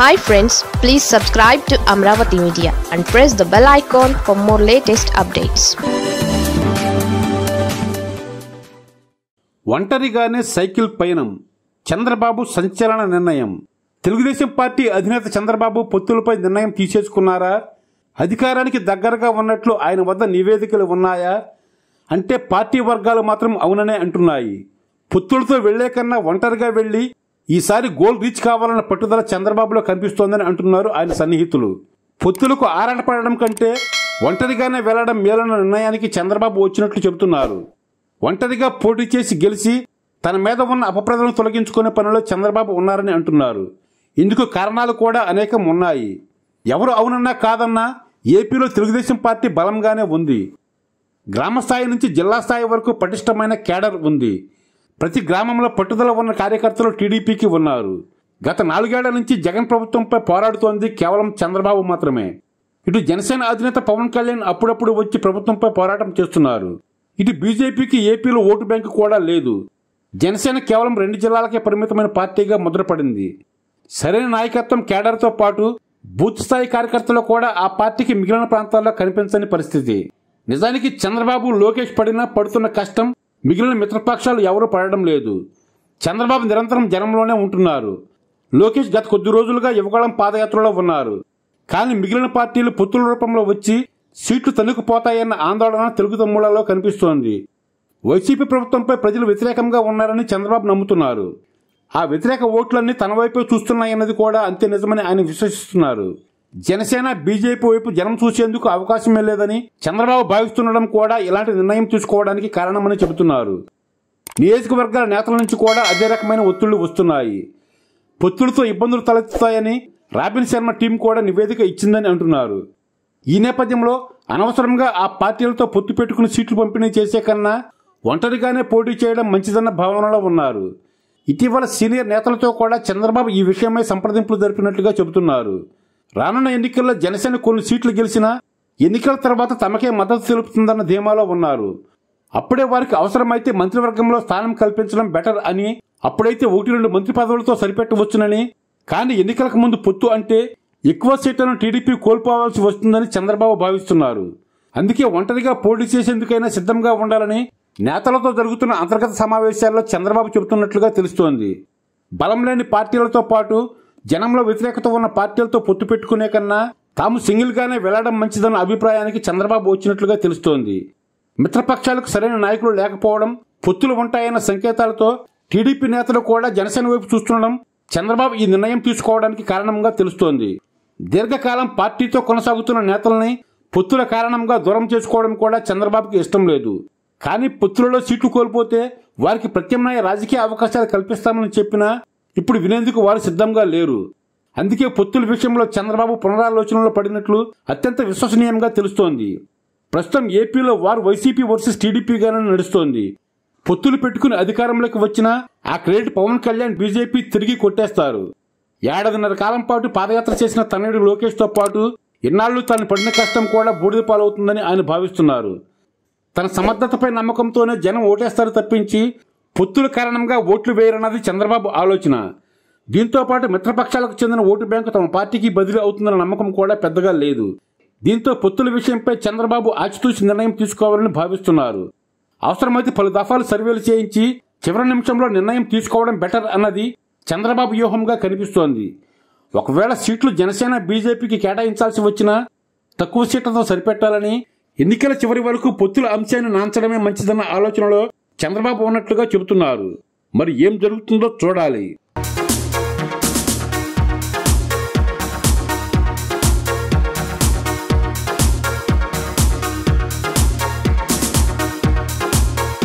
hi friends please subscribe to Amaravati media and press the bell icon for more latest updates ఒంటరిగానే cycle పయనం చంద్రబాబు సంచలన నిర్ణయం Telugu Desam party అధినేత చంద్రబాబు పొత్తులపై నిర్ణయం తీసేసుకున్నారా అధికారానికి దగ్గరగా ఉన్నట్లు ఆయన వద్ద నివేదికలు ఉన్నాయా అంటే పార్టీ వర్గాలు మాత్రం అవుననే అంటున్నాయి పొత్తులతో వెళ్లే కన్నా ఒంటరిగా వెళ్ళి ఈసారి గోల్ రీచ్ కావాలన్న పట్టుదల చంద్రబాబులో కనిపిస్తోందని అంటున్నారు ఆయన సన్నిహితులు పొత్తులకు ఆరాటపడడం కంటే ఒంటరిగానే వెళ్లడం మేలన్న నిర్ణయానికి చంద్రబాబు వచ్చినట్లు చెబుతున్నారు ఒంటరిగా పోటీ చేసి గెలిచి తన మీద ఉన్న అపప్రదలను తొలగించుకునే పనిలో చంద్రబాబు ఉన్నారని అంటున్నారు ఇందుకు కారణాలు కూడా అనేకం ఉన్నాయి ఎవరు అవునన్నా కాదన్నా ఏపీలో తెలుగుదేశం పార్టీ బలంగానే ఉంది గ్రామ స్థాయి నుంచి జిల్లా స్థాయి వరకు పటిష్టమైన కేడర్ ఉంది ప్రతి గ్రామంలో పట్టుదల ఉన్న కార్యకర్తలు టీడీపీకి ఉన్నారు గత నాలుగేళ్ల నుంచి జగన్ ప్రభుత్వంపై పోరాడుతోంది కేవలం చంద్రబాబు మాత్రమే ఇటు జనసేన అధినేత పవన్ కళ్యాణ్ అప్పుడప్పుడు వచ్చి ప్రభుత్వంపై పోరాటం చేస్తున్నారు ఇటు బీజేపీకి ఏపీలో ఓటు బ్యాంకు కూడా లేదు జనసేన కేవలం రెండు జిల్లాలకే పరిమితమైన పార్టీగా ముద్రపడింది సరైన నాయకత్వం కేడర్తో పాటు బూత్ స్థాయి కార్యకర్తలు కూడా ఆ పార్టీకి మిగిలిన ప్రాంతాల్లో కనిపించని పరిస్థితి నిజానికి చంద్రబాబు లోకేష్ పడినా పడుతున్న కష్టం మిగిలిన మిత్రపక్షాలు ఎవరూ పడడం లేదు చంద్రబాబు నిరంతరం జనంలోనే ఉంటున్నారు లోకేష్ గత కొద్ది రోజులుగా యువగళం పాదయాత్రలో ఉన్నారు కానీ మిగిలిన పార్టీలు పుత్రుల రూపంలో వచ్చి సీట్లు తనుకుపోతాయన్న ఆందోళన తెలుగు తమ్ముళ్లలో కనిపిస్తోంది వైసీపీ ప్రభుత్వంపై ప్రజలు వ్యతిరేకంగా ఉన్నారని చంద్రబాబు నమ్ముతున్నారు ఆ వ్యతిరేక ఓట్లన్నీ తన వైపే చూస్తున్నాయన్నది కూడా అంతే నిజమని ఆయన విశ్వసిస్తున్నారు జనసేన బీజేపీ వైపు జనం చూసేందుకు అవకాశమే లేదని చంద్రబాబు భావిస్తుండడం కూడా ఇలాంటి నిర్ణయం తీసుకోవడానికి కారణమని చెబుతున్నారు నియోజకవర్గాల నేతల నుంచి కూడా అదే రకమైన ఒత్తిళ్లు వస్తున్నాయి పొత్తులతో ఇబ్బందులు తలెత్తుతాయని రాబిన్ శర్మ టీం కూడా నివేదిక ఇచ్చిందని అంటున్నారు ఈ నేపథ్యంలో అనవసరంగా ఆ పార్టీలతో పొత్తు పెట్టుకుని సీట్లు పంపిణీ చేసే కన్నా ఒంటరిగానే పోటీ చేయడం మంచిదన్న భావనలో ఉన్నారు ఇటీవల సీనియర్ నేతలతో కూడా చంద్రబాబు ఈ విషయమై సంప్రదింపులు జరిపినట్లుగా చెబుతున్నారు రానున్న ఎన్నికల్లో జనసేన కొన్ని సీట్లు గెలిచినా ఎన్నికల తర్వాత తమకే మద్దతు తెలుపుతుందన్న ధీమాలో ఉన్నారు అప్పుడే వారికి అవసరమైతే మంత్రివర్గంలో స్థానం కల్పించడం బెటర్ అని అప్పుడైతే ఒకటి రెండు మంత్రి పదవులతో సరిపెట్టవచ్చునని కానీ ఎన్నికలకు ముందు పొత్తు అంటే ఎక్కువ సీట్లను టీడీపీ కోల్పోవాల్సి వస్తుందని చంద్రబాబు భావిస్తున్నారు అందుకే ఒంటరిగా పోటీ చేసేందుకైనా సిద్ధంగా ఉండాలని నేతలతో జరుగుతున్న అంతర్గత సమావేశాల్లో చంద్రబాబు చెబుతున్నట్లుగా తెలుస్తోంది బలం లేని పార్టీలతో పాటు జనంలో వ్యతిరేకత ఉన్న పార్టీలతో పొత్తు పెట్టుకునే కన్నా తాము సింగిల్గానే వెళ్లడం మంచిదన్న అభిప్రాయానికి చంద్రబాబు వచ్చినట్లుగా తెలుస్తోంది మిత్రపక్షాలకు సరైన నాయకులు లేకపోవడం పొత్తులు ఉంటాయన్న సంకేతాలతో టీడీపీ నేతలు కూడా జనసేన వైపు చూస్తుండడం చంద్రబాబు ఈ నిర్ణయం తీసుకోవడానికి కారణంగా తెలుస్తోంది దీర్ఘకాలం పార్టీతో కొనసాగుతున్న నేతల్ని పొత్తుల కారణంగా దూరం చేసుకోవడం కూడా చంద్రబాబుకి ఇష్టం లేదు కానీ పొత్తులలో సీట్లు కోల్పోతే వారికి ప్రత్యామ్నాయ రాజకీయ అవకాశాలు కల్పిస్తామని చెప్పినా ఇప్పుడు వినేందుకు వారు సిద్ధంగా లేరు అందుకే పొత్తుల విషయంలో చంద్రబాబు పునరాలోచనలో పడినట్లు అత్యంత విశ్వసనీయంగా తెలుస్తోంది ప్రస్తుతం ఏపీలో వారు వైసీపీ వర్సెస్ టీడీపీగానే నడుస్తోంది పొత్తులు పెట్టుకుని అధికారంలోకి వచ్చినా ఆ క్రెడిట్ పవన్ కళ్యాణ్ బీజేపీ తిరిగి కొట్టేస్తారు ఏడాదిన్నర కాలం పాటు పాదయాత్ర చేసిన తనయుడు లోకేష్తో పాటు ఇన్నాళ్లు తాను పడిన కష్టం కూడా బూడిద పాలవుతుందని ఆయన భావిస్తున్నారు తన సమర్థతపై నమ్మకంతోనే జనం ఓటేస్తారు తప్పించి పొత్తుల కారణంగా ఓట్లు వేయరన్నది చంద్రబాబు ఆలోచన దీంతో పాటు మిత్రపక్షాలకు చెందిన ఓటు బ్యాంకు తమ పార్టీకి బదిలీ అవుతుందన్న నమ్మకం కూడా పెద్దగా లేదు దీంతో పొత్తుల విషయంపై చంద్రబాబు ఆచితూచి నిర్ణయం తీసుకోవాలని భావిస్తున్నారు అవసరమైతే పలు దఫాలు సర్వేలు చేయించి చివరి నిమిషంలో నిర్ణయం తీసుకోవడం బెటర్ అన్నది చంద్రబాబు వ్యూహంగా కనిపిస్తోంది ఒకవేళ సీట్లు జనసేన బీజేపీకి కేటాయించాల్సి వచ్చినా తక్కువ సీట్లతో సరిపెట్టాలని ఎన్నికల చివరి వరకు పొత్తుల అంశాన్ని నాంచడమే మంచిదన్న ఆలోచనలో చంద్రబాబు ఉన్నట్లుగా చెబుతున్నారు మరి ఏం జరుగుతుందో చూడాలి